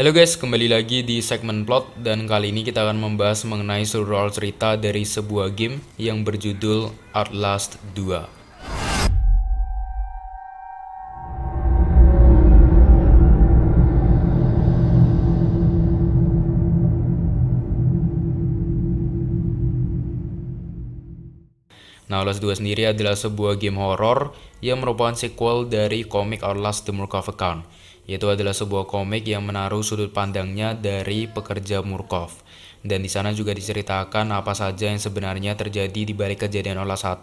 Halo guys, kembali lagi di segmen plot dan kali ini kita akan membahas mengenai seluruh cerita dari sebuah game yang berjudul Outlast 2. Nah, Outlast 2 sendiri adalah sebuah game horror yang merupakan sequel dari komik Outlast The Mark of Account yaitu adalah sebuah komik yang menaruh sudut pandangnya dari pekerja Murkov. Dan di sana juga diceritakan apa saja yang sebenarnya terjadi di balik kejadian Outlast 1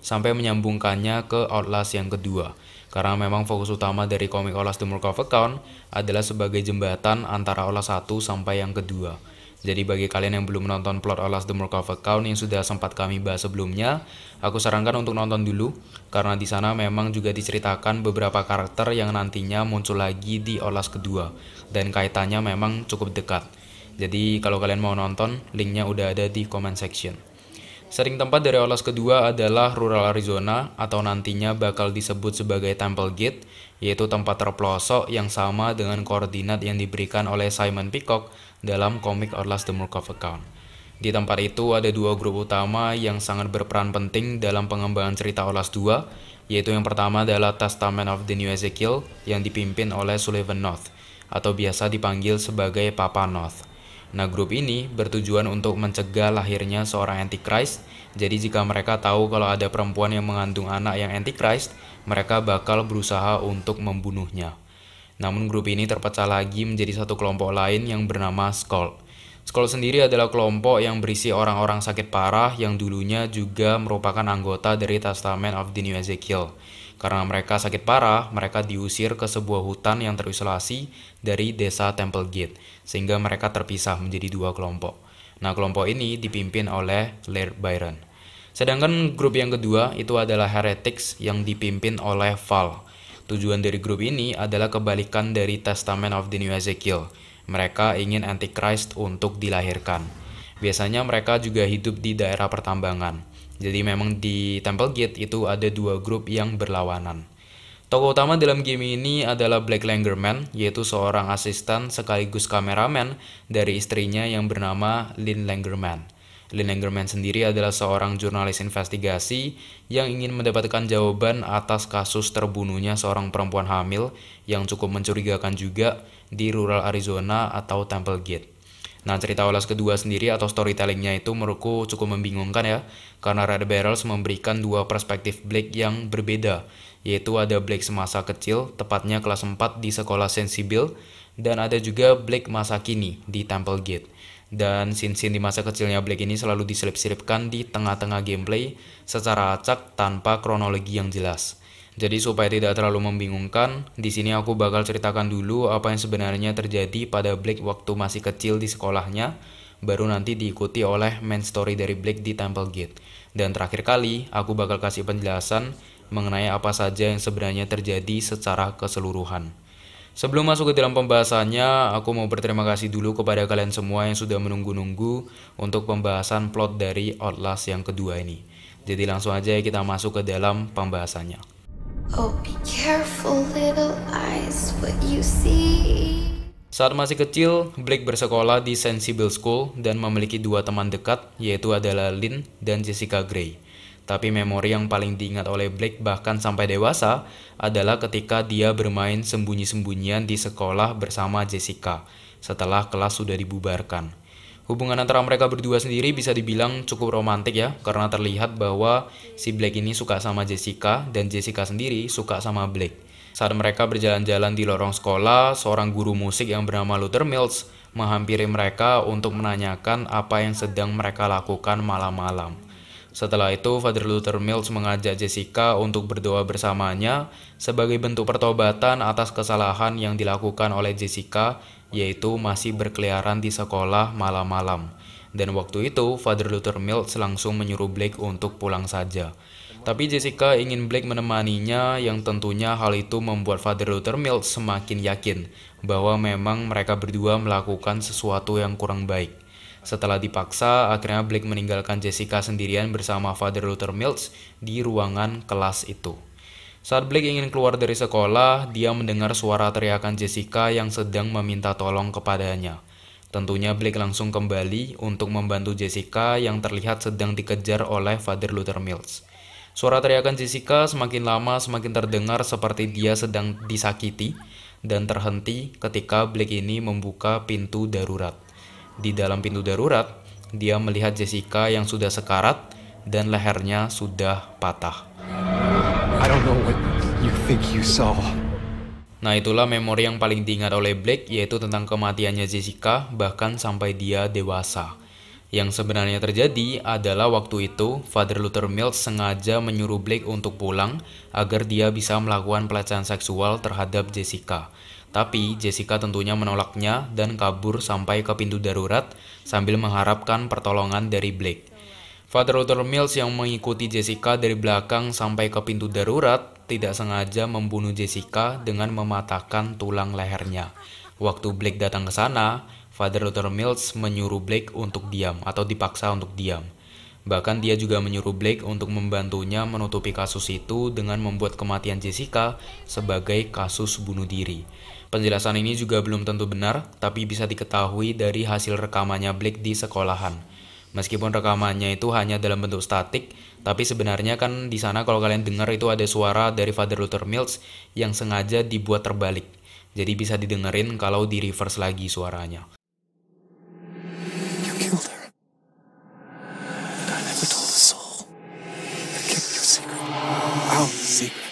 sampai menyambungkannya ke Outlast yang kedua. Karena memang fokus utama dari komik Outlast The Murkov Account adalah sebagai jembatan antara Outlast 1 sampai yang kedua. Jadi bagi kalian yang belum nonton plot Alas the Murkoff of Account yang sudah sempat kami bahas sebelumnya, aku sarankan untuk nonton dulu karena di sana memang juga diceritakan beberapa karakter yang nantinya muncul lagi di Olas kedua dan kaitannya memang cukup dekat. Jadi kalau kalian mau nonton, linknya udah ada di comment section. Sering tempat dari olas kedua adalah rural Arizona atau nantinya bakal disebut sebagai Temple Gate yaitu tempat terpelosok yang sama dengan koordinat yang diberikan oleh Simon Peacock dalam komik Outlast the Murkoff Account. Di tempat itu ada dua grup utama yang sangat berperan penting dalam pengembangan cerita Outlast 2, yaitu yang pertama adalah Testament of the New Ezekiel yang dipimpin oleh Sullivan North, atau biasa dipanggil sebagai Papa North. Nah, grup ini bertujuan untuk mencegah lahirnya seorang antichrist. Jadi jika mereka tahu kalau ada perempuan yang mengandung anak yang antichrist, mereka bakal berusaha untuk membunuhnya. Namun grup ini terpecah lagi menjadi satu kelompok lain yang bernama Skull. Skull sendiri adalah kelompok yang berisi orang-orang sakit parah yang dulunya juga merupakan anggota dari Testament of the New Ezekiel. Karena mereka sakit parah, mereka diusir ke sebuah hutan yang terisolasi dari desa Temple Gate, sehingga mereka terpisah menjadi dua kelompok. Nah, kelompok ini dipimpin oleh Laird Byron. Sedangkan grup yang kedua itu adalah Heretics yang dipimpin oleh Val. Tujuan dari grup ini adalah kebalikan dari Testament of the New Ezekiel. Mereka ingin Antichrist untuk dilahirkan. Biasanya mereka juga hidup di daerah pertambangan. Jadi memang di Temple Gate itu ada dua grup yang berlawanan. Tokoh utama dalam game ini adalah Black Langerman, yaitu seorang asisten sekaligus kameramen dari istrinya yang bernama Lynn Langerman. Lynn Engerman sendiri adalah seorang jurnalis investigasi yang ingin mendapatkan jawaban atas kasus terbunuhnya seorang perempuan hamil yang cukup mencurigakan juga di rural Arizona atau Temple Gate. Nah, cerita ulas kedua sendiri atau storytellingnya itu menurutku cukup membingungkan ya, karena Red Barrels memberikan dua perspektif Blake yang berbeda, yaitu ada Blake semasa kecil, tepatnya kelas 4 di sekolah Sensibil, dan ada juga Blake masa kini di Temple Gate. Dan scene-scene di masa kecilnya Black ini selalu diselip-selipkan di tengah-tengah gameplay secara acak tanpa kronologi yang jelas. Jadi supaya tidak terlalu membingungkan, di sini aku bakal ceritakan dulu apa yang sebenarnya terjadi pada Black waktu masih kecil di sekolahnya, baru nanti diikuti oleh main story dari Black di Temple Gate. Dan terakhir kali, aku bakal kasih penjelasan mengenai apa saja yang sebenarnya terjadi secara keseluruhan. Sebelum masuk ke dalam pembahasannya, aku mau berterima kasih dulu kepada kalian semua yang sudah menunggu-nunggu untuk pembahasan plot dari Outlast yang kedua ini. Jadi langsung aja kita masuk ke dalam pembahasannya. Oh, be careful little eyes what you see. Saat masih kecil, Blake bersekolah di Sensible School dan memiliki dua teman dekat, yaitu adalah Lynn dan Jessica Gray. Tapi memori yang paling diingat oleh Blake bahkan sampai dewasa adalah ketika dia bermain sembunyi-sembunyian di sekolah bersama Jessica setelah kelas sudah dibubarkan. Hubungan antara mereka berdua sendiri bisa dibilang cukup romantik ya, karena terlihat bahwa si Blake ini suka sama Jessica dan Jessica sendiri suka sama Blake. Saat mereka berjalan-jalan di lorong sekolah, seorang guru musik yang bernama Luther Mills menghampiri mereka untuk menanyakan apa yang sedang mereka lakukan malam-malam. Setelah itu, Father Luther Mills mengajak Jessica untuk berdoa bersamanya sebagai bentuk pertobatan atas kesalahan yang dilakukan oleh Jessica, yaitu masih berkeliaran di sekolah malam-malam. Dan waktu itu, Father Luther Mills langsung menyuruh Blake untuk pulang saja. Tapi Jessica ingin Blake menemaninya yang tentunya hal itu membuat Father Luther Mills semakin yakin bahwa memang mereka berdua melakukan sesuatu yang kurang baik. Setelah dipaksa, akhirnya Blake meninggalkan Jessica sendirian bersama Father Luther Mills di ruangan kelas itu. Saat Blake ingin keluar dari sekolah, dia mendengar suara teriakan Jessica yang sedang meminta tolong kepadanya. Tentunya Blake langsung kembali untuk membantu Jessica yang terlihat sedang dikejar oleh Father Luther Mills. Suara teriakan Jessica semakin lama semakin terdengar seperti dia sedang disakiti dan terhenti ketika Blake ini membuka pintu darurat. Di dalam pintu darurat, dia melihat Jessica yang sudah sekarat dan lehernya sudah patah. I don't know what you think you saw. Nah itulah memori yang paling diingat oleh Blake yaitu tentang kematiannya Jessica bahkan sampai dia dewasa. Yang sebenarnya terjadi adalah waktu itu Father Luther Mills sengaja menyuruh Blake untuk pulang agar dia bisa melakukan pelecehan seksual terhadap Jessica. Tapi Jessica tentunya menolaknya dan kabur sampai ke pintu darurat sambil mengharapkan pertolongan dari Blake. Father Luther Mills yang mengikuti Jessica dari belakang sampai ke pintu darurat tidak sengaja membunuh Jessica dengan mematahkan tulang lehernya. Waktu Blake datang ke sana, Father Luther Mills menyuruh Blake untuk diam atau dipaksa untuk diam. Bahkan dia juga menyuruh Blake untuk membantunya menutupi kasus itu dengan membuat kematian Jessica sebagai kasus bunuh diri. Penjelasan ini juga belum tentu benar, tapi bisa diketahui dari hasil rekamannya Blake di sekolahan. Meskipun rekamannya itu hanya dalam bentuk statik, tapi sebenarnya kan di sana kalau kalian dengar itu ada suara dari Father Luther Mills yang sengaja dibuat terbalik. Jadi bisa didengerin kalau di reverse lagi suaranya. secret. Our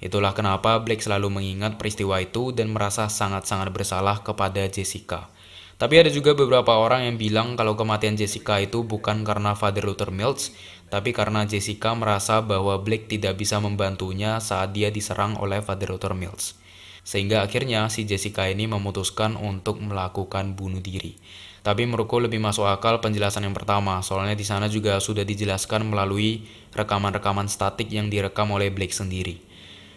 Itulah kenapa Blake selalu mengingat peristiwa itu dan merasa sangat-sangat bersalah kepada Jessica. Tapi ada juga beberapa orang yang bilang kalau kematian Jessica itu bukan karena Father Luther Mills, tapi karena Jessica merasa bahwa Blake tidak bisa membantunya saat dia diserang oleh Father Luther Mills. Sehingga akhirnya si Jessica ini memutuskan untuk melakukan bunuh diri. Tapi menurutku lebih masuk akal penjelasan yang pertama, soalnya di sana juga sudah dijelaskan melalui rekaman-rekaman statik yang direkam oleh Blake sendiri.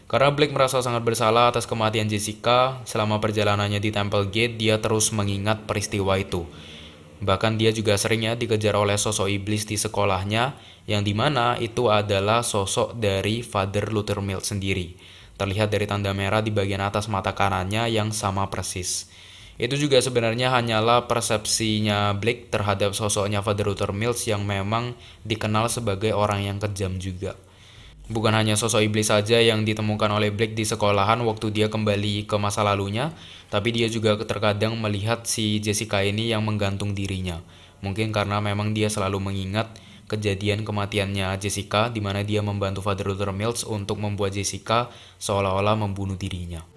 Karena Blake merasa sangat bersalah atas kematian Jessica, selama perjalanannya di Temple Gate dia terus mengingat peristiwa itu. Bahkan dia juga seringnya dikejar oleh sosok iblis di sekolahnya, yang dimana itu adalah sosok dari Father Luther Mill sendiri. Terlihat dari tanda merah di bagian atas mata kanannya yang sama persis. Itu juga sebenarnya hanyalah persepsinya Blake terhadap sosoknya Father Luther Mills yang memang dikenal sebagai orang yang kejam juga. Bukan hanya sosok iblis saja yang ditemukan oleh Blake di sekolahan waktu dia kembali ke masa lalunya, tapi dia juga terkadang melihat si Jessica ini yang menggantung dirinya. Mungkin karena memang dia selalu mengingat kejadian kematiannya Jessica di mana dia membantu Father Luther Mills untuk membuat Jessica seolah-olah membunuh dirinya.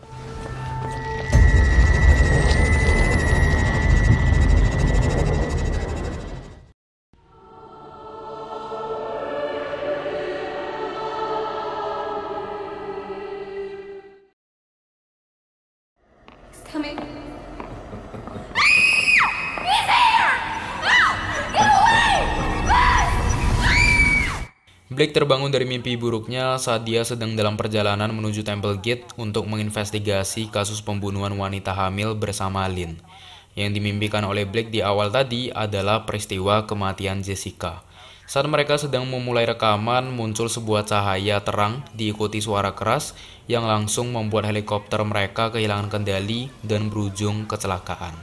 terbangun dari mimpi buruknya saat dia sedang dalam perjalanan menuju Temple Gate untuk menginvestigasi kasus pembunuhan wanita hamil bersama Lin, Yang dimimpikan oleh Blake di awal tadi adalah peristiwa kematian Jessica. Saat mereka sedang memulai rekaman, muncul sebuah cahaya terang diikuti suara keras yang langsung membuat helikopter mereka kehilangan kendali dan berujung kecelakaan.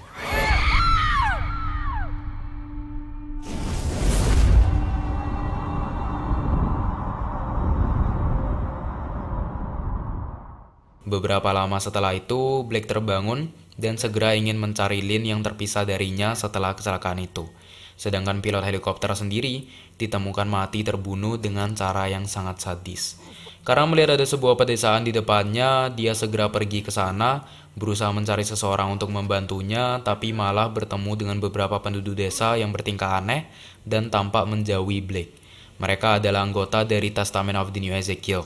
Beberapa lama setelah itu, Blake terbangun dan segera ingin mencari Lin yang terpisah darinya setelah kecelakaan itu. Sedangkan pilot helikopter sendiri ditemukan mati terbunuh dengan cara yang sangat sadis. Karena melihat ada sebuah pedesaan di depannya, dia segera pergi ke sana, berusaha mencari seseorang untuk membantunya, tapi malah bertemu dengan beberapa penduduk desa yang bertingkah aneh dan tampak menjauhi Blake. Mereka adalah anggota dari Testament of the New Ezekiel,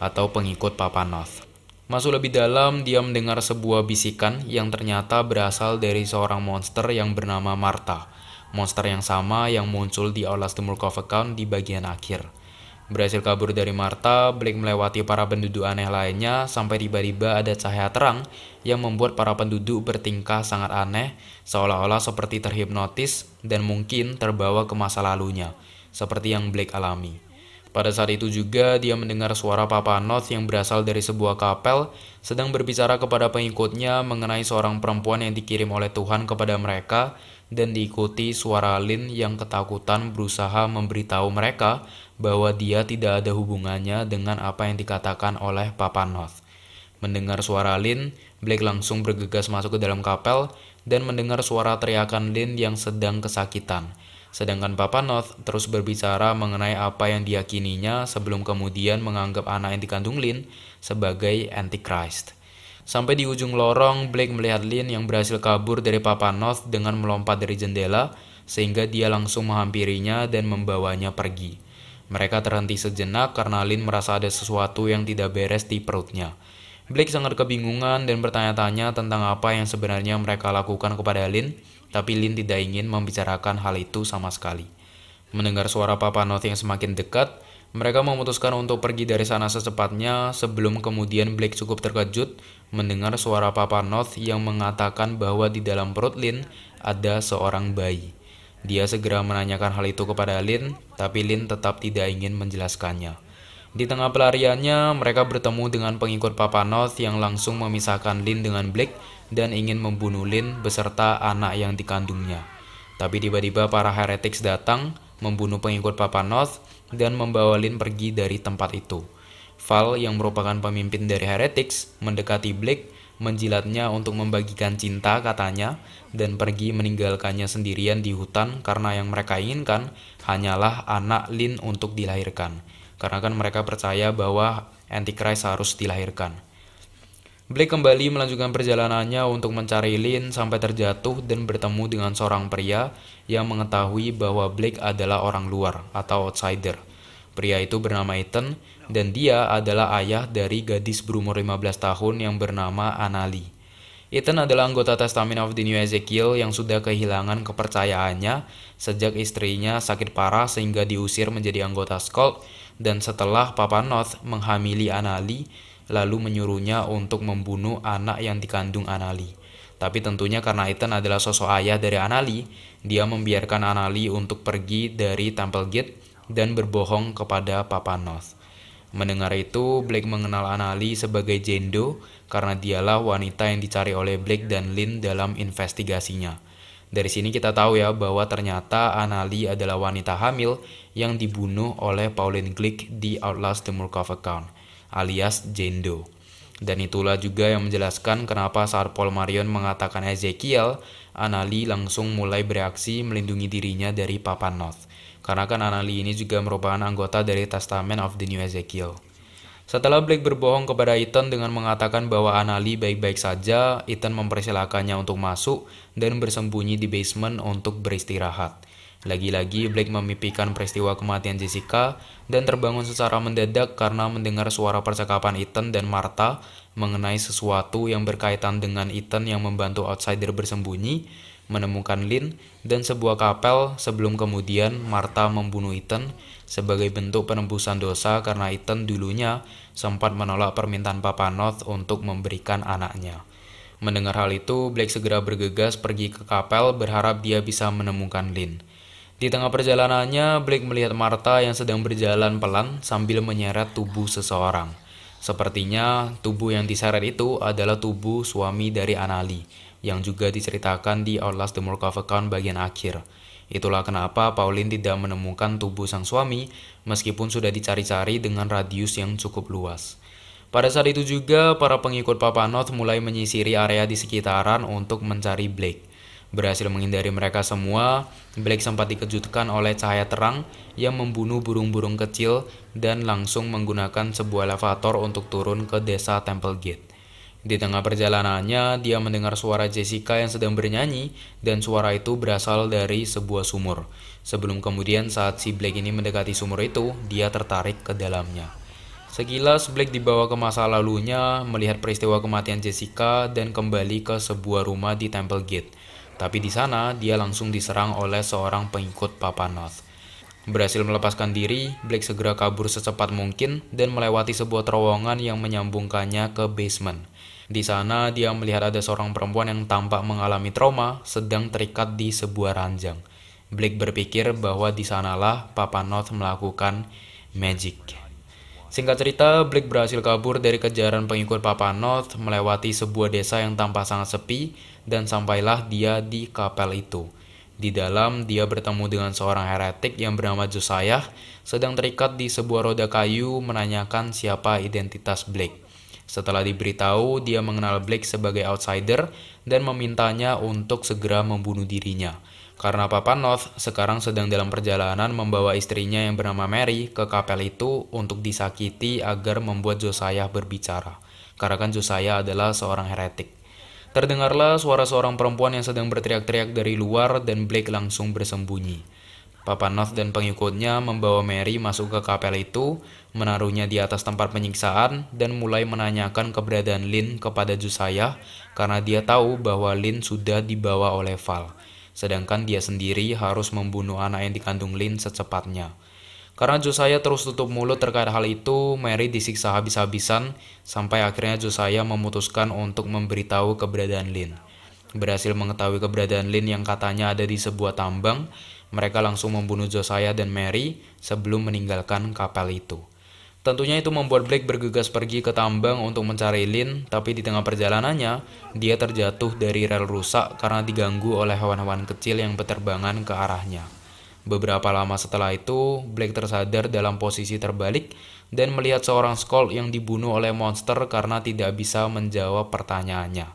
atau pengikut Papa North. Masuk lebih dalam, dia mendengar sebuah bisikan yang ternyata berasal dari seorang monster yang bernama Martha. Monster yang sama yang muncul di Outlast The Murkov Account di bagian akhir. Berhasil kabur dari Martha, Blake melewati para penduduk aneh lainnya sampai tiba-tiba ada cahaya terang yang membuat para penduduk bertingkah sangat aneh, seolah-olah seperti terhipnotis dan mungkin terbawa ke masa lalunya, seperti yang Blake alami. Pada saat itu juga, dia mendengar suara Papa Noth yang berasal dari sebuah kapel sedang berbicara kepada pengikutnya mengenai seorang perempuan yang dikirim oleh Tuhan kepada mereka dan diikuti suara Lin yang ketakutan berusaha memberitahu mereka bahwa dia tidak ada hubungannya dengan apa yang dikatakan oleh Papa Noth. Mendengar suara Lin, Blake langsung bergegas masuk ke dalam kapel dan mendengar suara teriakan Lin yang sedang kesakitan – Sedangkan Papa North terus berbicara mengenai apa yang diyakininya sebelum kemudian menganggap anak yang dikandung Lin sebagai Antichrist. Sampai di ujung lorong, Blake melihat Lin yang berhasil kabur dari Papa North dengan melompat dari jendela sehingga dia langsung menghampirinya dan membawanya pergi. Mereka terhenti sejenak karena Lin merasa ada sesuatu yang tidak beres di perutnya. Blake sangat kebingungan dan bertanya-tanya tentang apa yang sebenarnya mereka lakukan kepada Lin tapi Lin tidak ingin membicarakan hal itu sama sekali. Mendengar suara Papa North yang semakin dekat, mereka memutuskan untuk pergi dari sana secepatnya sebelum kemudian Blake cukup terkejut mendengar suara Papa North yang mengatakan bahwa di dalam perut Lin ada seorang bayi. Dia segera menanyakan hal itu kepada Lin, tapi Lin tetap tidak ingin menjelaskannya. Di tengah pelariannya, mereka bertemu dengan pengikut Papa North yang langsung memisahkan Lin dengan Blake dan ingin membunuh Lin beserta anak yang dikandungnya. Tapi tiba-tiba para heretics datang, membunuh pengikut Papa North, dan membawa Lin pergi dari tempat itu. Val yang merupakan pemimpin dari heretics mendekati Blake, menjilatnya untuk membagikan cinta katanya, dan pergi meninggalkannya sendirian di hutan karena yang mereka inginkan hanyalah anak Lin untuk dilahirkan. Karena kan mereka percaya bahwa Antichrist harus dilahirkan. Blake kembali melanjutkan perjalanannya untuk mencari Lin sampai terjatuh dan bertemu dengan seorang pria yang mengetahui bahwa Blake adalah orang luar atau outsider. Pria itu bernama Ethan dan dia adalah ayah dari gadis berumur 15 tahun yang bernama Anali. Ethan adalah anggota Testament of the New Ezekiel yang sudah kehilangan kepercayaannya sejak istrinya sakit parah sehingga diusir menjadi anggota Skull dan setelah Papa North menghamili Anali, lalu menyuruhnya untuk membunuh anak yang dikandung Anali. Tapi tentunya karena Ethan adalah sosok ayah dari Anali, dia membiarkan Anali untuk pergi dari Temple Gate dan berbohong kepada Papa North. Mendengar itu, Blake mengenal Anali sebagai Jendo karena dialah wanita yang dicari oleh Blake dan Lin dalam investigasinya. Dari sini kita tahu ya bahwa ternyata Anali adalah wanita hamil yang dibunuh oleh Pauline Glick di Outlast The Murkoff Account alias Jendo. Dan itulah juga yang menjelaskan kenapa Sarpol Marion mengatakan Ezekiel, Anali langsung mulai bereaksi melindungi dirinya dari Papa North. Karena kan Anali ini juga merupakan anggota dari Testament of the New Ezekiel. Setelah Blake berbohong kepada Ethan dengan mengatakan bahwa Anali baik-baik saja, Ethan mempersilahkannya untuk masuk dan bersembunyi di basement untuk beristirahat. Lagi-lagi, Blake memimpikan peristiwa kematian Jessica dan terbangun secara mendadak karena mendengar suara percakapan Ethan dan Martha mengenai sesuatu yang berkaitan dengan Ethan yang membantu outsider bersembunyi, menemukan Lin, dan sebuah kapel sebelum kemudian Martha membunuh Ethan sebagai bentuk penembusan dosa karena Ethan dulunya sempat menolak permintaan Papa North untuk memberikan anaknya. Mendengar hal itu, Blake segera bergegas pergi ke kapel berharap dia bisa menemukan Lin. Di tengah perjalanannya, Blake melihat Martha yang sedang berjalan pelan sambil menyeret tubuh seseorang. Sepertinya tubuh yang diseret itu adalah tubuh suami dari Anali, yang juga diceritakan di Outlast the Murkoff Account bagian akhir. Itulah kenapa Pauline tidak menemukan tubuh sang suami, meskipun sudah dicari-cari dengan radius yang cukup luas. Pada saat itu juga, para pengikut Papa North mulai menyisiri area di sekitaran untuk mencari Blake berhasil menghindari mereka semua, Blake sempat dikejutkan oleh cahaya terang yang membunuh burung-burung kecil dan langsung menggunakan sebuah elevator untuk turun ke desa Temple Gate. Di tengah perjalanannya, dia mendengar suara Jessica yang sedang bernyanyi dan suara itu berasal dari sebuah sumur. Sebelum kemudian saat si Blake ini mendekati sumur itu, dia tertarik ke dalamnya. Sekilas Blake dibawa ke masa lalunya, melihat peristiwa kematian Jessica dan kembali ke sebuah rumah di Temple Gate. Tapi di sana, dia langsung diserang oleh seorang pengikut Papa North. Berhasil melepaskan diri, Blake segera kabur secepat mungkin dan melewati sebuah terowongan yang menyambungkannya ke basement. Di sana, dia melihat ada seorang perempuan yang tampak mengalami trauma sedang terikat di sebuah ranjang. Blake berpikir bahwa di sanalah Papa North melakukan magic. Singkat cerita, Blake berhasil kabur dari kejaran pengikut Papa North melewati sebuah desa yang tampak sangat sepi dan sampailah dia di kapel itu. Di dalam, dia bertemu dengan seorang heretik yang bernama Josiah sedang terikat di sebuah roda kayu menanyakan siapa identitas Blake. Setelah diberitahu, dia mengenal Blake sebagai outsider dan memintanya untuk segera membunuh dirinya. Karena Papa North sekarang sedang dalam perjalanan membawa istrinya yang bernama Mary ke kapel itu untuk disakiti agar membuat Josiah berbicara. Karena kan Josiah adalah seorang heretik. Terdengarlah suara seorang perempuan yang sedang berteriak-teriak dari luar dan Blake langsung bersembunyi. Papa North dan pengikutnya membawa Mary masuk ke kapel itu, menaruhnya di atas tempat penyiksaan, dan mulai menanyakan keberadaan Lin kepada Josiah karena dia tahu bahwa Lin sudah dibawa oleh Val sedangkan dia sendiri harus membunuh anak yang dikandung Lin secepatnya. Karena Josiah terus tutup mulut terkait hal itu, Mary disiksa habis-habisan sampai akhirnya Josiah memutuskan untuk memberitahu keberadaan Lin. Berhasil mengetahui keberadaan Lin yang katanya ada di sebuah tambang, mereka langsung membunuh Josiah dan Mary sebelum meninggalkan kapal itu. Tentunya itu membuat Blake bergegas pergi ke tambang untuk mencari Lin, tapi di tengah perjalanannya, dia terjatuh dari rel rusak karena diganggu oleh hewan-hewan kecil yang berterbangan ke arahnya. Beberapa lama setelah itu, Blake tersadar dalam posisi terbalik dan melihat seorang Skull yang dibunuh oleh monster karena tidak bisa menjawab pertanyaannya.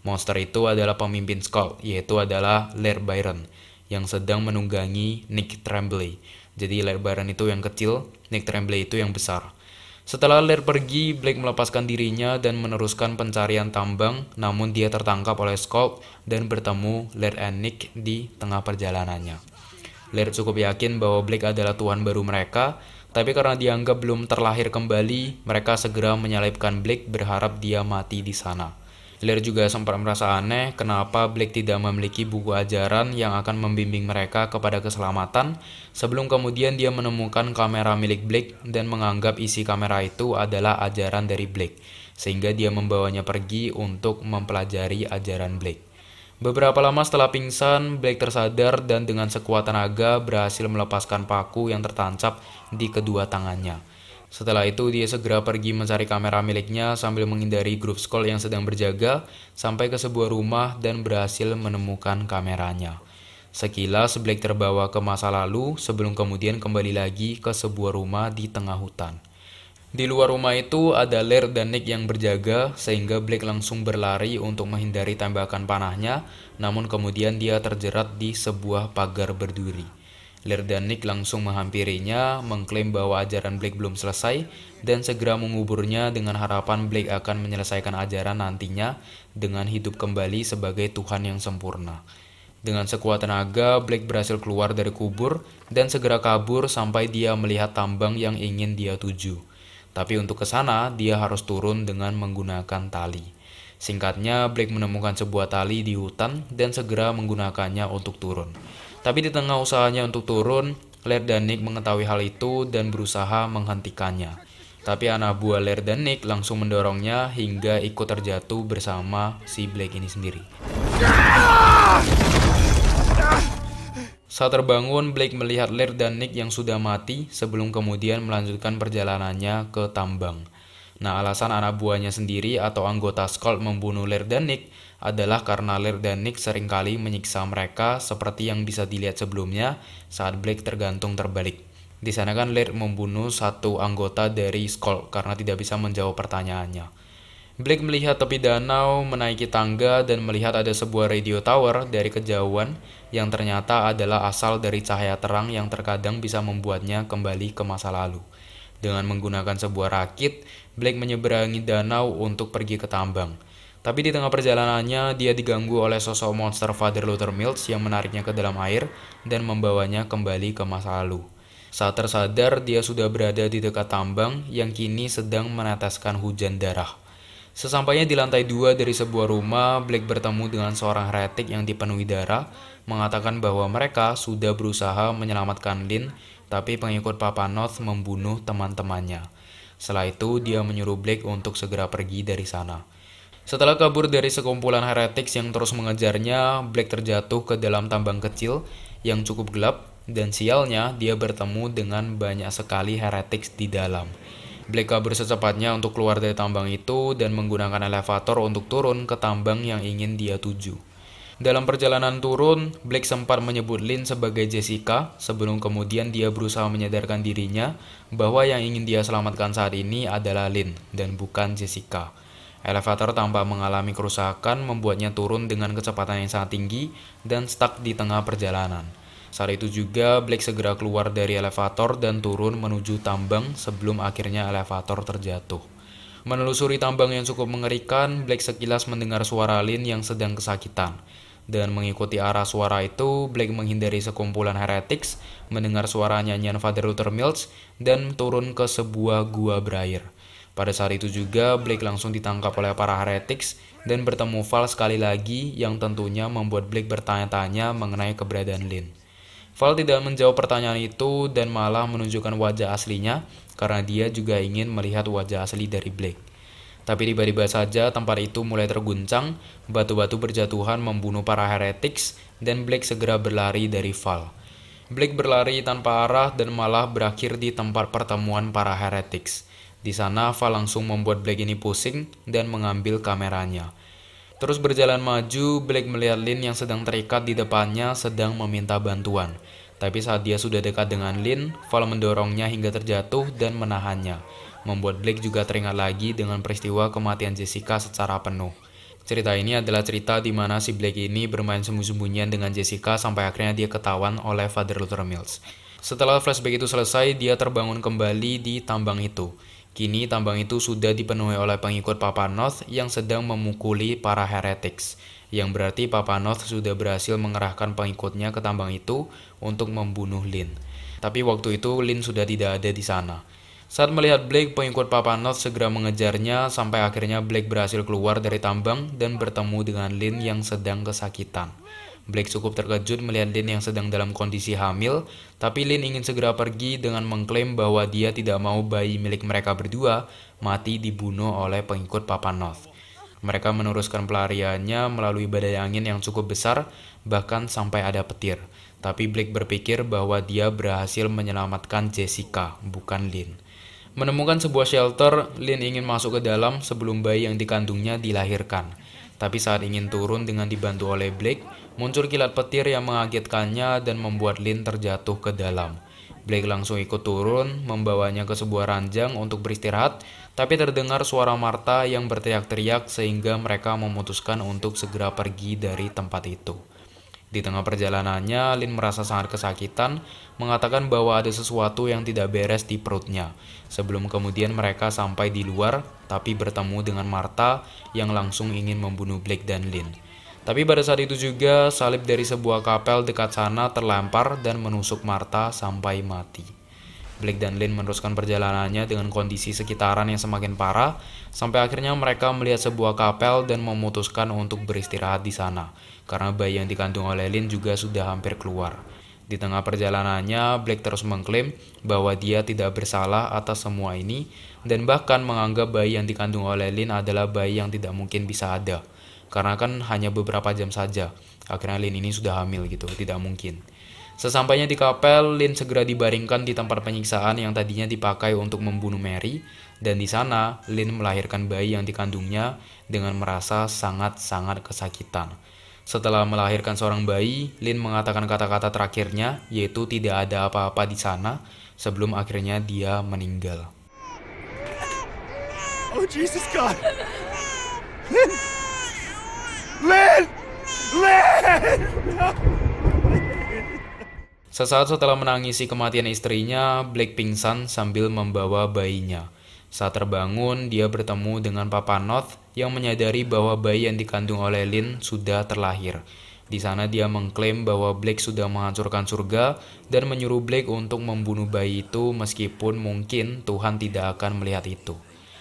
Monster itu adalah pemimpin Skull, yaitu adalah Lair Byron, yang sedang menunggangi Nick Tremblay, jadi Lebaran itu yang kecil, Nick Tremblay itu yang besar. Setelah Lair pergi, Blake melepaskan dirinya dan meneruskan pencarian tambang, namun dia tertangkap oleh Scott dan bertemu Lair and Nick di tengah perjalanannya. Lair cukup yakin bahwa Blake adalah tuan baru mereka, tapi karena dianggap belum terlahir kembali, mereka segera menyalipkan Blake berharap dia mati di sana. Lir juga sempat merasa aneh kenapa Blake tidak memiliki buku ajaran yang akan membimbing mereka kepada keselamatan sebelum kemudian dia menemukan kamera milik Blake dan menganggap isi kamera itu adalah ajaran dari Blake sehingga dia membawanya pergi untuk mempelajari ajaran Blake. Beberapa lama setelah pingsan, Blake tersadar dan dengan sekuat tenaga berhasil melepaskan paku yang tertancap di kedua tangannya. Setelah itu, dia segera pergi mencari kamera miliknya sambil menghindari grup skol yang sedang berjaga sampai ke sebuah rumah dan berhasil menemukan kameranya. Sekilas, Blake terbawa ke masa lalu sebelum kemudian kembali lagi ke sebuah rumah di tengah hutan. Di luar rumah itu ada Lair dan Nick yang berjaga sehingga Blake langsung berlari untuk menghindari tembakan panahnya namun kemudian dia terjerat di sebuah pagar berduri. Nick langsung menghampirinya, mengklaim bahwa ajaran Blake belum selesai, dan segera menguburnya dengan harapan Blake akan menyelesaikan ajaran nantinya dengan hidup kembali sebagai Tuhan yang sempurna. Dengan sekuat tenaga, Blake berhasil keluar dari kubur dan segera kabur sampai dia melihat tambang yang ingin dia tuju. Tapi untuk ke sana, dia harus turun dengan menggunakan tali. Singkatnya, Blake menemukan sebuah tali di hutan dan segera menggunakannya untuk turun. Tapi di tengah usahanya untuk turun, Claire dan Nick mengetahui hal itu dan berusaha menghentikannya. Tapi anak buah Lair dan Nick langsung mendorongnya hingga ikut terjatuh bersama si Blake ini sendiri. Saat terbangun, Blake melihat Lair dan Nick yang sudah mati sebelum kemudian melanjutkan perjalanannya ke tambang. Nah, alasan anak buahnya sendiri atau anggota Skull membunuh Lair dan Nick adalah karena Lair dan Nick seringkali menyiksa mereka seperti yang bisa dilihat sebelumnya saat Blake tergantung terbalik. Di sana kan Lair membunuh satu anggota dari Skull karena tidak bisa menjawab pertanyaannya. Blake melihat tepi danau, menaiki tangga, dan melihat ada sebuah radio tower dari kejauhan yang ternyata adalah asal dari cahaya terang yang terkadang bisa membuatnya kembali ke masa lalu. Dengan menggunakan sebuah rakit, Blake menyeberangi danau untuk pergi ke tambang. Tapi di tengah perjalanannya, dia diganggu oleh sosok monster Father Luther Mills yang menariknya ke dalam air dan membawanya kembali ke masa lalu. Saat tersadar, dia sudah berada di dekat tambang yang kini sedang meneteskan hujan darah. Sesampainya di lantai dua dari sebuah rumah, Blake bertemu dengan seorang heretik yang dipenuhi darah, mengatakan bahwa mereka sudah berusaha menyelamatkan Lin, tapi pengikut Papa North membunuh teman-temannya. Setelah itu, dia menyuruh Blake untuk segera pergi dari sana. Setelah kabur dari sekumpulan heretics yang terus mengejarnya, Black terjatuh ke dalam tambang kecil yang cukup gelap dan sialnya dia bertemu dengan banyak sekali heretics di dalam. Black kabur secepatnya untuk keluar dari tambang itu dan menggunakan elevator untuk turun ke tambang yang ingin dia tuju. Dalam perjalanan turun, Blake sempat menyebut Lin sebagai Jessica sebelum kemudian dia berusaha menyadarkan dirinya bahwa yang ingin dia selamatkan saat ini adalah Lin dan bukan Jessica. Elevator tanpa mengalami kerusakan membuatnya turun dengan kecepatan yang sangat tinggi dan stuck di tengah perjalanan. Saat itu juga Blake segera keluar dari elevator dan turun menuju tambang sebelum akhirnya elevator terjatuh. Menelusuri tambang yang cukup mengerikan, Blake sekilas mendengar suara Lin yang sedang kesakitan dan mengikuti arah suara itu, Blake menghindari sekumpulan heretics, mendengar suara nyanyian Father Luther Mills, dan turun ke sebuah gua berair. Pada saat itu juga, Blake langsung ditangkap oleh para heretics dan bertemu Val sekali lagi yang tentunya membuat Blake bertanya-tanya mengenai keberadaan Lin. Val tidak menjawab pertanyaan itu dan malah menunjukkan wajah aslinya karena dia juga ingin melihat wajah asli dari Blake. Tapi tiba-tiba saja tempat itu mulai terguncang, batu-batu berjatuhan membunuh para heretics dan Blake segera berlari dari Val. Blake berlari tanpa arah dan malah berakhir di tempat pertemuan para heretics. Di sana, Ava langsung membuat Black ini pusing dan mengambil kameranya. Terus berjalan maju, Black melihat Lin yang sedang terikat di depannya sedang meminta bantuan. Tapi saat dia sudah dekat dengan Lin, Val mendorongnya hingga terjatuh dan menahannya. Membuat Black juga teringat lagi dengan peristiwa kematian Jessica secara penuh. Cerita ini adalah cerita di mana si black ini bermain sembunyi-sembunyian dengan Jessica sampai akhirnya dia ketahuan oleh Father Luther Mills. Setelah flashback itu selesai, dia terbangun kembali di tambang itu. Kini tambang itu sudah dipenuhi oleh pengikut Papa North yang sedang memukuli para heretics, yang berarti Papa North sudah berhasil mengerahkan pengikutnya ke tambang itu untuk membunuh Lin. Tapi waktu itu Lin sudah tidak ada di sana. Saat melihat Blake, pengikut Papa North segera mengejarnya sampai akhirnya Blake berhasil keluar dari tambang dan bertemu dengan Lin yang sedang kesakitan. Blake cukup terkejut melihat Lin yang sedang dalam kondisi hamil, tapi Lin ingin segera pergi dengan mengklaim bahwa dia tidak mau bayi milik mereka berdua mati dibunuh oleh pengikut Papa North. Mereka meneruskan pelariannya melalui badai angin yang cukup besar, bahkan sampai ada petir. Tapi Blake berpikir bahwa dia berhasil menyelamatkan Jessica, bukan Lin. Menemukan sebuah shelter, Lin ingin masuk ke dalam sebelum bayi yang dikandungnya dilahirkan. Tapi saat ingin turun dengan dibantu oleh Blake, muncul kilat petir yang mengagetkannya dan membuat Lin terjatuh ke dalam. Blake langsung ikut turun, membawanya ke sebuah ranjang untuk beristirahat, tapi terdengar suara Martha yang berteriak-teriak sehingga mereka memutuskan untuk segera pergi dari tempat itu. Di tengah perjalanannya, Lin merasa sangat kesakitan, mengatakan bahwa ada sesuatu yang tidak beres di perutnya. Sebelum kemudian mereka sampai di luar, tapi bertemu dengan Martha yang langsung ingin membunuh Blake dan Lin. Tapi pada saat itu juga, salib dari sebuah kapel dekat sana terlempar dan menusuk Martha sampai mati. Blake dan Lin meneruskan perjalanannya dengan kondisi sekitaran yang semakin parah, sampai akhirnya mereka melihat sebuah kapel dan memutuskan untuk beristirahat di sana karena bayi yang dikandung oleh Lin juga sudah hampir keluar. Di tengah perjalanannya, Blake terus mengklaim bahwa dia tidak bersalah atas semua ini dan bahkan menganggap bayi yang dikandung oleh Lin adalah bayi yang tidak mungkin bisa ada. Karena kan hanya beberapa jam saja, akhirnya Lin ini sudah hamil gitu, tidak mungkin. Sesampainya di kapel, Lin segera dibaringkan di tempat penyiksaan yang tadinya dipakai untuk membunuh Mary, dan di sana Lin melahirkan bayi yang dikandungnya dengan merasa sangat-sangat kesakitan. Setelah melahirkan seorang bayi, Lin mengatakan kata-kata terakhirnya, yaitu tidak ada apa-apa di sana, sebelum akhirnya dia meninggal. Oh Jesus God! Lin! Lin! Lin! Sesaat setelah menangisi kematian istrinya, Blake pingsan sambil membawa bayinya. Saat terbangun, dia bertemu dengan Papa North yang menyadari bahwa bayi yang dikandung oleh Lin sudah terlahir. Di sana dia mengklaim bahwa Blake sudah menghancurkan surga dan menyuruh Blake untuk membunuh bayi itu meskipun mungkin Tuhan tidak akan melihat itu.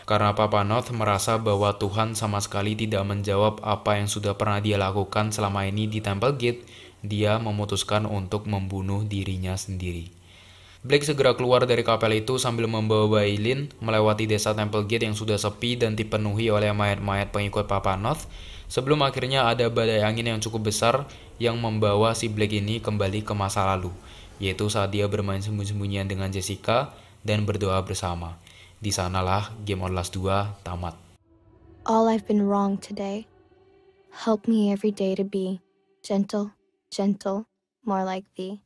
Karena Papa North merasa bahwa Tuhan sama sekali tidak menjawab apa yang sudah pernah dia lakukan selama ini di Temple Gate, dia memutuskan untuk membunuh dirinya sendiri. Blake segera keluar dari kapel itu sambil membawa Bailin melewati desa Temple Gate yang sudah sepi dan dipenuhi oleh mayat-mayat pengikut Papa North sebelum akhirnya ada badai angin yang cukup besar yang membawa si Blake ini kembali ke masa lalu, yaitu saat dia bermain sembunyi-sembunyian dengan Jessica dan berdoa bersama. Di sanalah Game on Last 2 tamat. All I've been wrong today. Help me every day to be gentle, gentle, more like thee.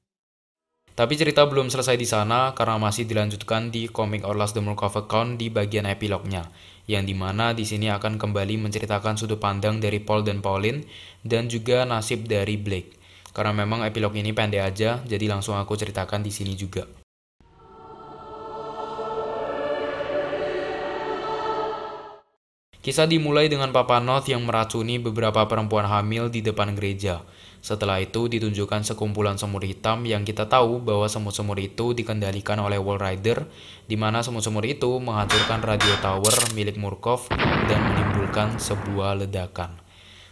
Tapi cerita belum selesai di sana karena masih dilanjutkan di komik Orlas the of Account di bagian epilognya, yang dimana di sini akan kembali menceritakan sudut pandang dari Paul dan Pauline dan juga nasib dari Blake. Karena memang epilog ini pendek aja, jadi langsung aku ceritakan di sini juga. Kisah dimulai dengan Papa North yang meracuni beberapa perempuan hamil di depan gereja. Setelah itu ditunjukkan sekumpulan semut hitam yang kita tahu bahwa semut-semut itu dikendalikan oleh Wall Rider, di mana semut-semut itu menghancurkan radio tower milik Murkov dan menimbulkan sebuah ledakan.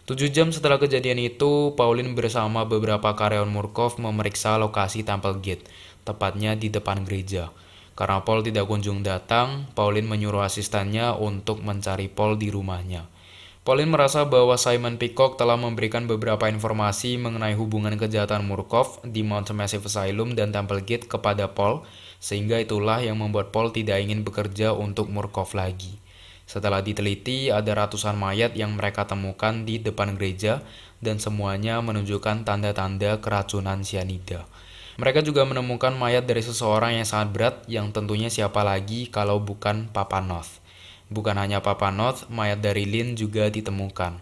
Tujuh jam setelah kejadian itu, Pauline bersama beberapa karyawan Murkov memeriksa lokasi Temple Gate, tepatnya di depan gereja. Karena Paul tidak kunjung datang, Pauline menyuruh asistennya untuk mencari Paul di rumahnya. Pauline merasa bahwa Simon Peacock telah memberikan beberapa informasi mengenai hubungan kejahatan Murkoff di Mount Massive Asylum dan Temple Gate kepada Paul, sehingga itulah yang membuat Paul tidak ingin bekerja untuk Murkoff lagi. Setelah diteliti, ada ratusan mayat yang mereka temukan di depan gereja dan semuanya menunjukkan tanda-tanda keracunan sianida. Mereka juga menemukan mayat dari seseorang yang sangat berat yang tentunya siapa lagi kalau bukan Papa North. Bukan hanya Papa North, mayat dari Lin juga ditemukan.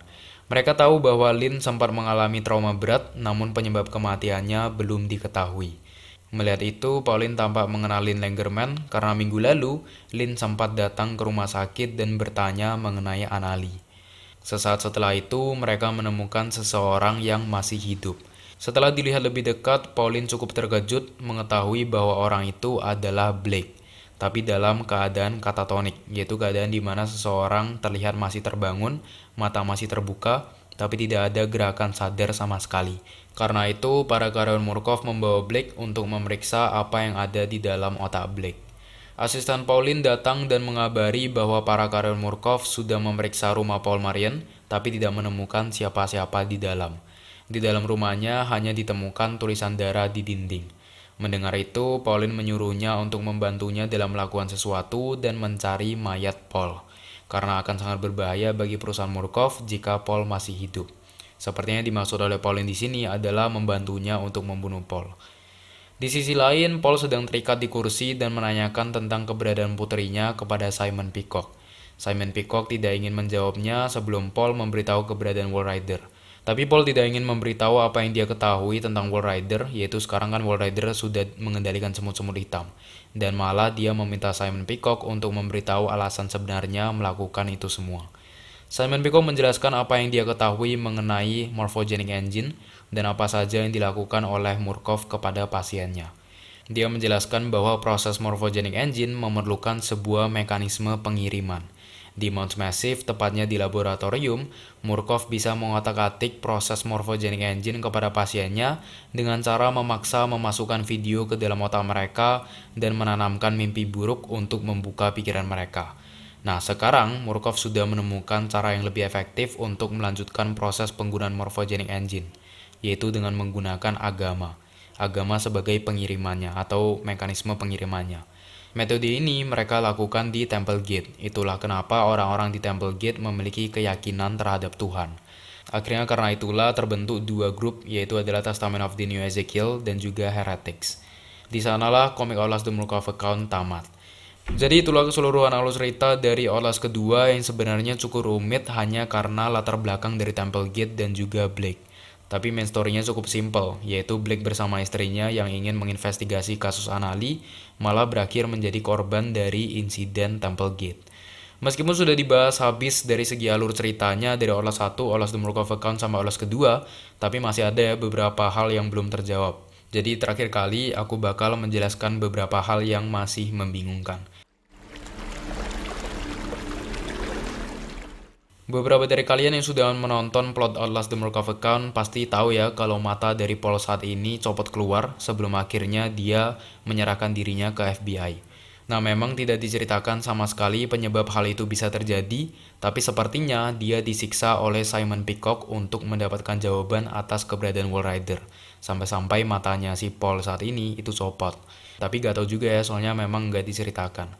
Mereka tahu bahwa Lin sempat mengalami trauma berat, namun penyebab kematiannya belum diketahui. Melihat itu, Pauline tampak mengenal Lin Langerman karena minggu lalu Lin sempat datang ke rumah sakit dan bertanya mengenai Anali. Sesaat setelah itu, mereka menemukan seseorang yang masih hidup. Setelah dilihat lebih dekat, Pauline cukup terkejut mengetahui bahwa orang itu adalah Blake tapi dalam keadaan katatonik, yaitu keadaan di mana seseorang terlihat masih terbangun, mata masih terbuka, tapi tidak ada gerakan sadar sama sekali. Karena itu, para karyawan Murkov membawa Blake untuk memeriksa apa yang ada di dalam otak Blake. Asisten Pauline datang dan mengabari bahwa para karyawan Murkov sudah memeriksa rumah Paul Marion, tapi tidak menemukan siapa-siapa di dalam. Di dalam rumahnya hanya ditemukan tulisan darah di dinding. Mendengar itu, Pauline menyuruhnya untuk membantunya dalam melakukan sesuatu dan mencari mayat Paul, karena akan sangat berbahaya bagi perusahaan Murkoff jika Paul masih hidup. Sepertinya dimaksud oleh Pauline di sini adalah membantunya untuk membunuh Paul. Di sisi lain, Paul sedang terikat di kursi dan menanyakan tentang keberadaan putrinya kepada Simon Peacock. Simon Peacock tidak ingin menjawabnya sebelum Paul memberitahu keberadaan Wall Rider. Tapi Paul tidak ingin memberitahu apa yang dia ketahui tentang Wall Rider, yaitu sekarang kan Wall Rider sudah mengendalikan semut-semut hitam. Dan malah dia meminta Simon Peacock untuk memberitahu alasan sebenarnya melakukan itu semua. Simon Peacock menjelaskan apa yang dia ketahui mengenai morphogenic engine dan apa saja yang dilakukan oleh Murkoff kepada pasiennya. Dia menjelaskan bahwa proses morphogenic engine memerlukan sebuah mekanisme pengiriman – di Mount Massive, tepatnya di laboratorium, Murkoff bisa mengotak-atik proses morphogenic engine kepada pasiennya dengan cara memaksa memasukkan video ke dalam otak mereka dan menanamkan mimpi buruk untuk membuka pikiran mereka. Nah, sekarang Murkoff sudah menemukan cara yang lebih efektif untuk melanjutkan proses penggunaan morphogenic engine, yaitu dengan menggunakan agama. Agama sebagai pengirimannya atau mekanisme pengirimannya. Metode ini mereka lakukan di Temple Gate. Itulah kenapa orang-orang di Temple Gate memiliki keyakinan terhadap Tuhan. Akhirnya karena itulah terbentuk dua grup yaitu adalah Testament of the New Ezekiel dan juga Heretics. Di sanalah komik Outlast The Mulk of Account tamat. Jadi itulah keseluruhan alur cerita dari Outlast kedua yang sebenarnya cukup rumit hanya karena latar belakang dari Temple Gate dan juga Blake. Tapi main story-nya cukup simpel, yaitu Blake bersama istrinya yang ingin menginvestigasi kasus Anali malah berakhir menjadi korban dari insiden Temple Gate. Meskipun sudah dibahas habis dari segi alur ceritanya dari Olas 1, Olas The Murk of Account sama Olas kedua, tapi masih ada beberapa hal yang belum terjawab. Jadi terakhir kali aku bakal menjelaskan beberapa hal yang masih membingungkan. Beberapa dari kalian yang sudah menonton plot Outlast The Mark of Account pasti tahu ya kalau mata dari Paul saat ini copot keluar sebelum akhirnya dia menyerahkan dirinya ke FBI. Nah memang tidak diceritakan sama sekali penyebab hal itu bisa terjadi, tapi sepertinya dia disiksa oleh Simon Peacock untuk mendapatkan jawaban atas keberadaan Wall Rider. Sampai-sampai matanya si Paul saat ini itu copot. Tapi gak tau juga ya soalnya memang gak diceritakan.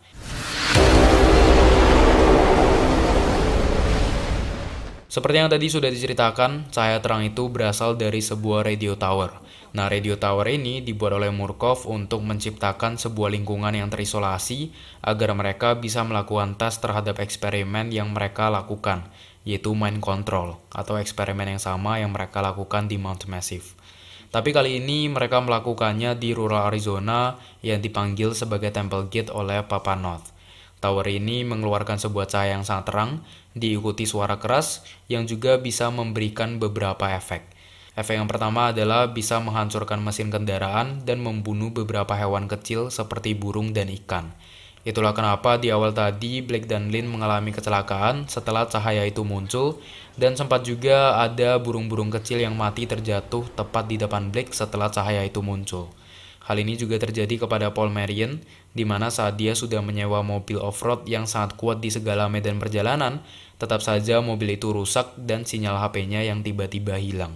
Seperti yang tadi sudah diceritakan, cahaya terang itu berasal dari sebuah radio tower. Nah, radio tower ini dibuat oleh Murkov untuk menciptakan sebuah lingkungan yang terisolasi agar mereka bisa melakukan tes terhadap eksperimen yang mereka lakukan, yaitu mind control atau eksperimen yang sama yang mereka lakukan di Mount Massive. Tapi kali ini mereka melakukannya di rural Arizona yang dipanggil sebagai Temple Gate oleh Papa North. Tower ini mengeluarkan sebuah cahaya yang sangat terang, diikuti suara keras yang juga bisa memberikan beberapa efek. Efek yang pertama adalah bisa menghancurkan mesin kendaraan dan membunuh beberapa hewan kecil seperti burung dan ikan. Itulah kenapa di awal tadi Black dan Lin mengalami kecelakaan setelah cahaya itu muncul dan sempat juga ada burung-burung kecil yang mati terjatuh tepat di depan Black setelah cahaya itu muncul. Hal ini juga terjadi kepada Paul Marion di mana saat dia sudah menyewa mobil off-road yang sangat kuat di segala medan perjalanan, tetap saja mobil itu rusak dan sinyal HP-nya yang tiba-tiba hilang.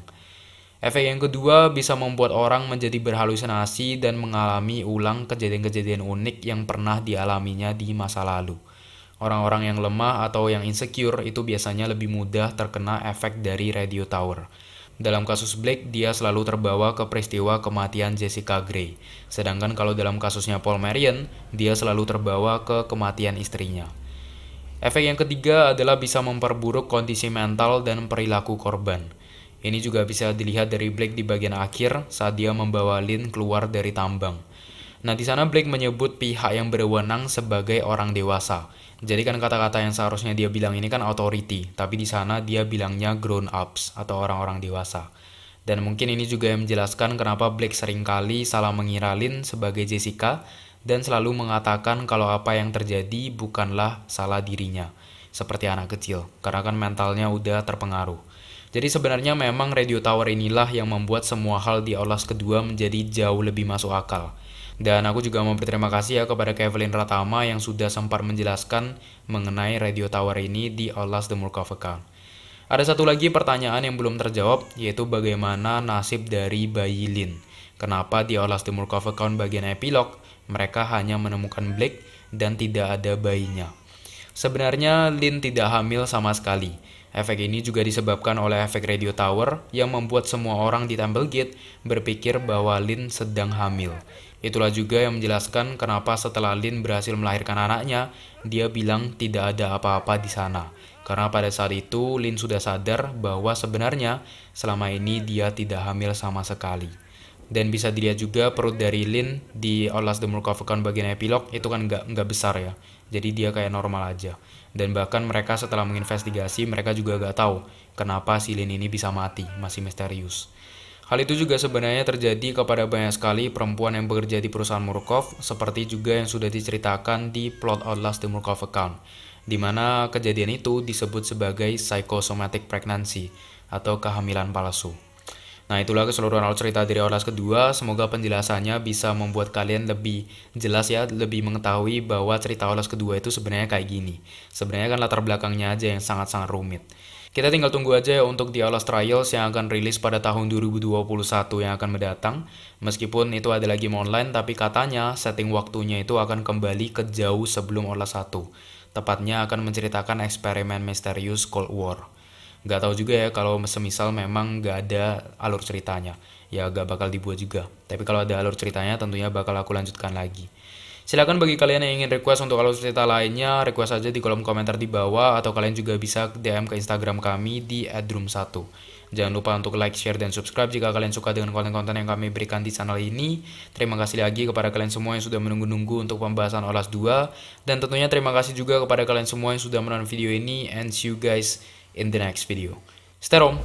Efek yang kedua bisa membuat orang menjadi berhalusinasi dan mengalami ulang kejadian-kejadian unik yang pernah dialaminya di masa lalu. Orang-orang yang lemah atau yang insecure itu biasanya lebih mudah terkena efek dari radio tower. Dalam kasus Blake, dia selalu terbawa ke peristiwa kematian Jessica Gray. Sedangkan kalau dalam kasusnya Paul Marion, dia selalu terbawa ke kematian istrinya. Efek yang ketiga adalah bisa memperburuk kondisi mental dan perilaku korban. Ini juga bisa dilihat dari Blake di bagian akhir saat dia membawa Lynn keluar dari tambang. Nah, di sana Blake menyebut pihak yang berwenang sebagai orang dewasa jadi kan kata-kata yang seharusnya dia bilang ini kan authority, tapi di sana dia bilangnya grown ups atau orang-orang dewasa. Dan mungkin ini juga yang menjelaskan kenapa Blake seringkali salah mengira Lin sebagai Jessica dan selalu mengatakan kalau apa yang terjadi bukanlah salah dirinya, seperti anak kecil, karena kan mentalnya udah terpengaruh. Jadi sebenarnya memang Radio Tower inilah yang membuat semua hal di Olas kedua menjadi jauh lebih masuk akal dan aku juga mau berterima kasih ya kepada Kevin Ratama yang sudah sempat menjelaskan mengenai Radio Tower ini di Olas The Murkov Account. Ada satu lagi pertanyaan yang belum terjawab, yaitu bagaimana nasib dari bayi Lin. Kenapa di Olas The Murkov Account bagian epilog, mereka hanya menemukan Blake dan tidak ada bayinya. Sebenarnya Lin tidak hamil sama sekali. Efek ini juga disebabkan oleh efek radio tower yang membuat semua orang di Temple Gate berpikir bahwa Lin sedang hamil. Itulah juga yang menjelaskan kenapa setelah Lin berhasil melahirkan anaknya, dia bilang tidak ada apa-apa di sana. Karena pada saat itu Lin sudah sadar bahwa sebenarnya selama ini dia tidak hamil sama sekali. Dan bisa dilihat juga perut dari Lin di Outlast the Murkovacan bagian epilog itu kan nggak nggak besar ya. Jadi dia kayak normal aja. Dan bahkan mereka setelah menginvestigasi mereka juga nggak tahu kenapa si Lin ini bisa mati, masih misterius. Hal itu juga sebenarnya terjadi kepada banyak sekali perempuan yang bekerja di perusahaan Murkoff, seperti juga yang sudah diceritakan di Plot Outlast The Murkoff Account, di mana kejadian itu disebut sebagai psychosomatic pregnancy atau kehamilan palsu. Nah itulah keseluruhan alur cerita dari Outlast kedua, semoga penjelasannya bisa membuat kalian lebih jelas ya, lebih mengetahui bahwa cerita Outlast kedua itu sebenarnya kayak gini. Sebenarnya kan latar belakangnya aja yang sangat-sangat rumit. Kita tinggal tunggu aja ya untuk The Alas Trials yang akan rilis pada tahun 2021 yang akan mendatang. Meskipun itu ada lagi online, tapi katanya setting waktunya itu akan kembali ke jauh sebelum Alas 1. Tepatnya akan menceritakan eksperimen misterius Cold War. Gak tahu juga ya kalau semisal memang gak ada alur ceritanya. Ya gak bakal dibuat juga. Tapi kalau ada alur ceritanya tentunya bakal aku lanjutkan lagi. Silahkan bagi kalian yang ingin request untuk alur cerita lainnya, request aja di kolom komentar di bawah atau kalian juga bisa DM ke Instagram kami di @room1. Jangan lupa untuk like, share, dan subscribe jika kalian suka dengan konten-konten yang kami berikan di channel ini. Terima kasih lagi kepada kalian semua yang sudah menunggu-nunggu untuk pembahasan Olas 2. Dan tentunya terima kasih juga kepada kalian semua yang sudah menonton video ini. And see you guys in the next video. Stay home!